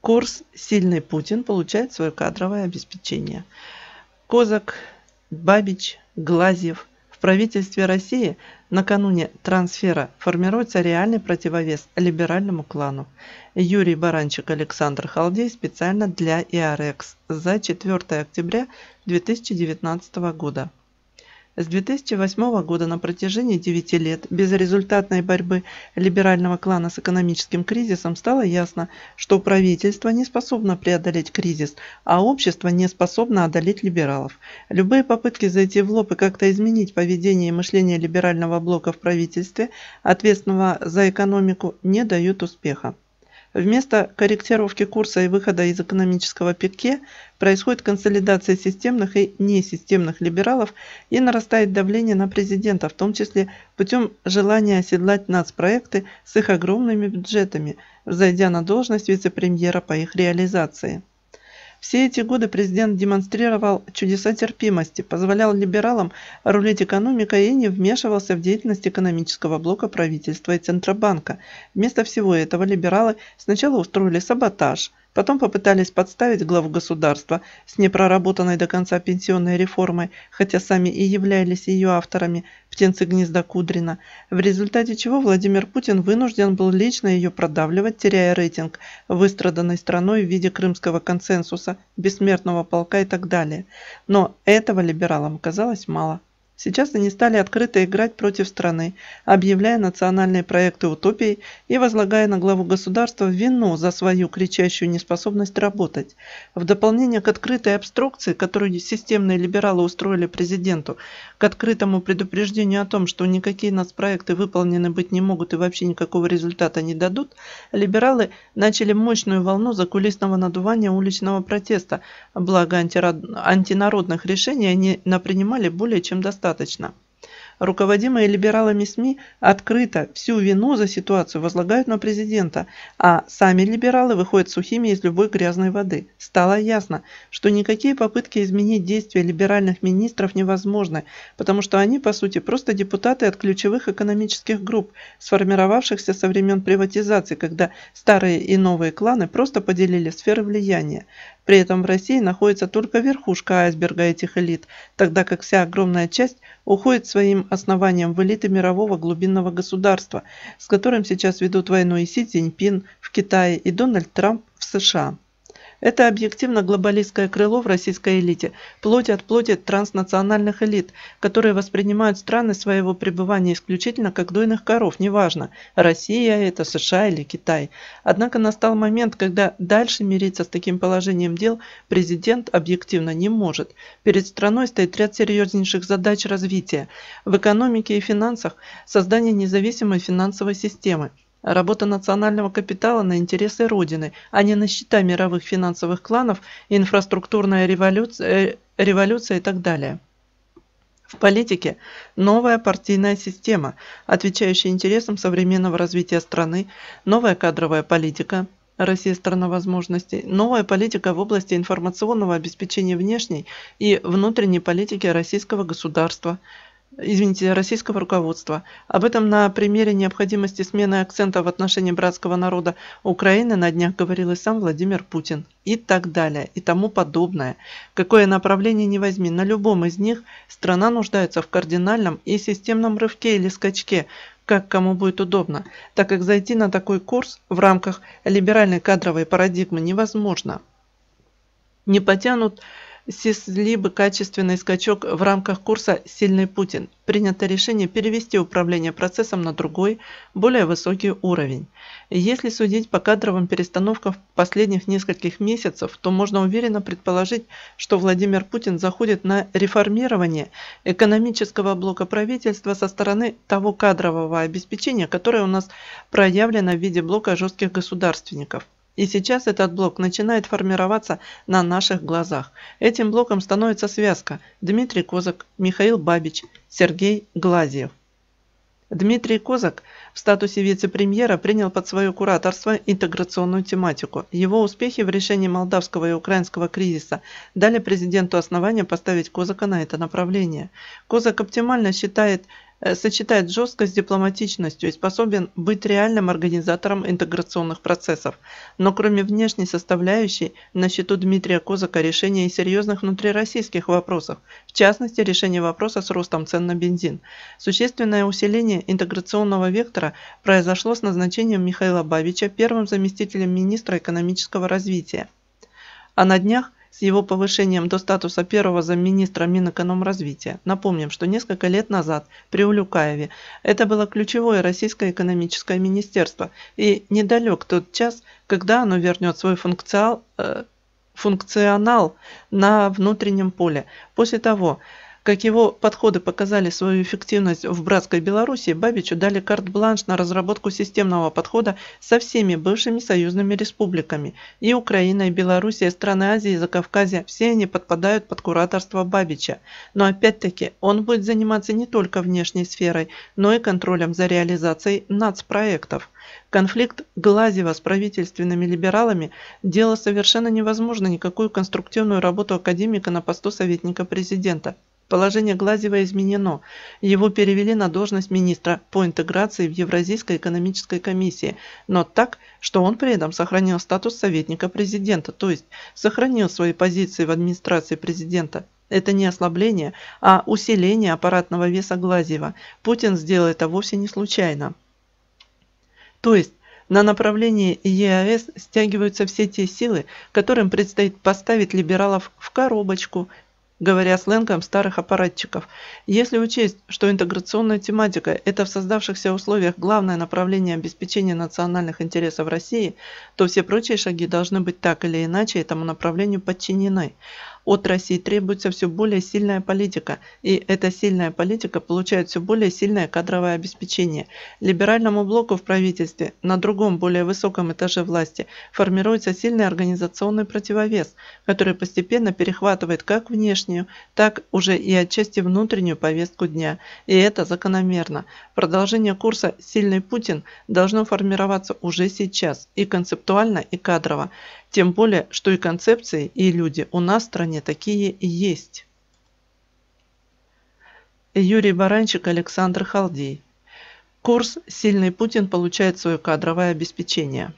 Курс «Сильный Путин» получает свое кадровое обеспечение. Козак, Бабич, Глазьев – в правительстве России накануне трансфера формируется реальный противовес либеральному клану. Юрий Баранчик Александр Халдей специально для ИАРЭКС за 4 октября 2019 года. С 2008 года на протяжении 9 лет безрезультатной борьбы либерального клана с экономическим кризисом стало ясно, что правительство не способно преодолеть кризис, а общество не способно одолеть либералов. Любые попытки зайти в лоб и как-то изменить поведение и мышление либерального блока в правительстве, ответственного за экономику, не дают успеха. Вместо корректировки курса и выхода из экономического пике происходит консолидация системных и несистемных либералов и нарастает давление на президента, в том числе путем желания оседлать нацпроекты с их огромными бюджетами, зайдя на должность вице-премьера по их реализации. Все эти годы президент демонстрировал чудеса терпимости, позволял либералам рулить экономикой и не вмешивался в деятельность экономического блока правительства и Центробанка. Вместо всего этого либералы сначала устроили саботаж, Потом попытались подставить главу государства с непроработанной до конца пенсионной реформой, хотя сами и являлись ее авторами, птенцы гнезда Кудрина, в результате чего Владимир Путин вынужден был лично ее продавливать, теряя рейтинг, выстраданной страной в виде крымского консенсуса, бессмертного полка и так далее. Но этого либералам казалось мало. Сейчас они стали открыто играть против страны, объявляя национальные проекты утопией и возлагая на главу государства вину за свою кричащую неспособность работать. В дополнение к открытой обструкции, которую системные либералы устроили президенту, к открытому предупреждению о том, что никакие нац-проекты выполнены быть не могут и вообще никакого результата не дадут, либералы начали мощную волну закулисного надувания уличного протеста, благо антинародных решений они напринимали более чем достаточно недостаточно. Руководимые либералами СМИ открыто всю вину за ситуацию возлагают на президента, а сами либералы выходят сухими из любой грязной воды. Стало ясно, что никакие попытки изменить действия либеральных министров невозможны, потому что они, по сути, просто депутаты от ключевых экономических групп, сформировавшихся со времен приватизации, когда старые и новые кланы просто поделили сферы влияния. При этом в России находится только верхушка айсберга этих элит, тогда как вся огромная часть уходит своим основанием в элиты мирового глубинного государства, с которым сейчас ведут войну и Си Цзиньпин в Китае и Дональд Трамп в США. Это объективно глобалистское крыло в российской элите, плоть от плоти транснациональных элит, которые воспринимают страны своего пребывания исключительно как дойных коров, неважно, Россия это, США или Китай. Однако настал момент, когда дальше мириться с таким положением дел президент объективно не может. Перед страной стоит ряд серьезнейших задач развития в экономике и финансах, создание независимой финансовой системы, Работа национального капитала на интересы Родины, а не на счета мировых финансовых кланов, инфраструктурная революция, э, революция и так далее. В политике новая партийная система, отвечающая интересам современного развития страны, новая кадровая политика, Россия – страна возможностей, новая политика в области информационного обеспечения внешней и внутренней политики российского государства – извините, российского руководства. Об этом на примере необходимости смены акцента в отношении братского народа Украины на днях говорил и сам Владимир Путин. И так далее, и тому подобное. Какое направление не возьми, на любом из них страна нуждается в кардинальном и системном рывке или скачке, как кому будет удобно, так как зайти на такой курс в рамках либеральной кадровой парадигмы невозможно. Не потянут либо качественный скачок в рамках курса «Сильный Путин». Принято решение перевести управление процессом на другой, более высокий уровень. Если судить по кадровым перестановкам последних нескольких месяцев, то можно уверенно предположить, что Владимир Путин заходит на реформирование экономического блока правительства со стороны того кадрового обеспечения, которое у нас проявлено в виде блока жестких государственников – и сейчас этот блок начинает формироваться на наших глазах. Этим блоком становится связка Дмитрий Козак, Михаил Бабич, Сергей Глазьев. Дмитрий Козак в статусе вице-премьера принял под свое кураторство интеграционную тематику. Его успехи в решении молдавского и украинского кризиса дали президенту основания поставить Козака на это направление. Козак оптимально считает Э, сочетает жесткость с дипломатичностью и способен быть реальным организатором интеграционных процессов. Но кроме внешней составляющей, на счету Дмитрия Козака решение и серьезных внутрироссийских вопросов, в частности решение вопроса с ростом цен на бензин. Существенное усиление интеграционного вектора произошло с назначением Михаила Бабича первым заместителем министра экономического развития. А на днях с его повышением до статуса первого замминистра Минэкономразвития. Напомним, что несколько лет назад при Улюкаеве это было ключевое российское экономическое министерство, и недалек тот час, когда оно вернет свой функциал, э, функционал на внутреннем поле. После того, как его подходы показали свою эффективность в братской Беларуси, Бабичу дали карт-бланш на разработку системного подхода со всеми бывшими союзными республиками. И Украина, и Белоруссия, страны Азии, и Закавказья – все они подпадают под кураторство Бабича. Но опять-таки он будет заниматься не только внешней сферой, но и контролем за реализацией нацпроектов. Конфликт Глазева с правительственными либералами делал совершенно невозможно никакую конструктивную работу академика на посту советника президента – Положение Глазева изменено. Его перевели на должность министра по интеграции в Евразийской экономической комиссии, но так, что он при этом сохранил статус советника президента, то есть сохранил свои позиции в администрации президента. Это не ослабление, а усиление аппаратного веса Глазьева. Путин сделал это вовсе не случайно. То есть, на направлении ЕАЭС стягиваются все те силы, которым предстоит поставить либералов в коробочку говоря сленгом старых аппаратчиков. Если учесть, что интеграционная тематика – это в создавшихся условиях главное направление обеспечения национальных интересов России, то все прочие шаги должны быть так или иначе этому направлению подчинены. От России требуется все более сильная политика, и эта сильная политика получает все более сильное кадровое обеспечение. Либеральному блоку в правительстве на другом, более высоком этаже власти формируется сильный организационный противовес, который постепенно перехватывает как внешнюю, так уже и отчасти внутреннюю повестку дня. И это закономерно. Продолжение курса «Сильный Путин» должно формироваться уже сейчас и концептуально, и кадрово. Тем более, что и концепции, и люди у нас в стране такие и есть. Юрий Баранчик, Александр Халдей. Курс «Сильный Путин» получает свое кадровое обеспечение.